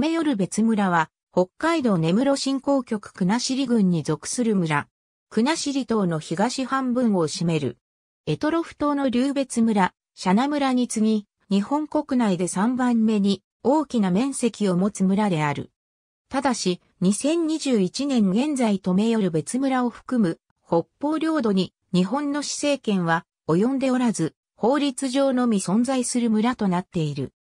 留寄別村は、北海道根室振興局国後郡に属する村。国後島の東半分を占める。択捉島の流別村、シ名村に次ぎ、日本国内で3番目に大きな面積を持つ村である。ただし、2021年現在留寄別村を含む北方領土に日本の施政権は及んでおらず、法律上のみ存在する村となっている。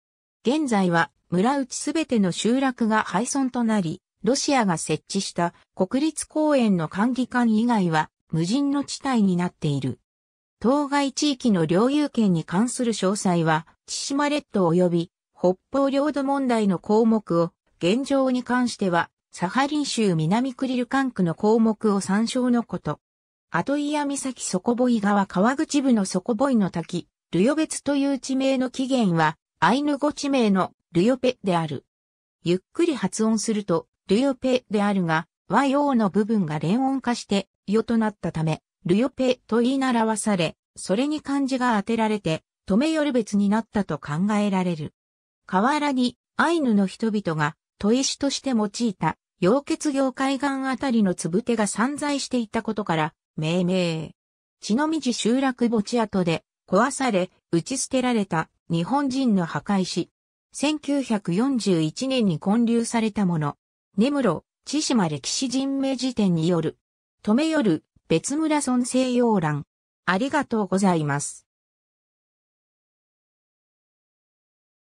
現在は村内すべての集落が廃村となり、ロシアが設置した国立公園の管理官以外は無人の地帯になっている。当該地域の領有権に関する詳細は、千島列島及び北方領土問題の項目を、現状に関しては、サハリン州南クリル管区の項目を参照のこと。アトイ岬底ボイ川川口部の底ボイの滝、ルヨベツという地名の起源は、アイヌ語地名のルヨペである。ゆっくり発音すると、ルヨペであるが、和洋の部分が連音化して、ヨとなったため、ルヨペと言い習わされ、それに漢字が当てられて、止めよる別になったと考えられる。河原に、アイヌの人々が、砥石として用いた、溶血業海岸あたりのつぶてが散在していたことから、命名。血の道集落墓地跡で、壊され、打ち捨てられた日本人の破壊し、1941年に建立されたもの。根室、千島歴史人名辞典による。留めよる、別村村西洋欄。ありがとうございます。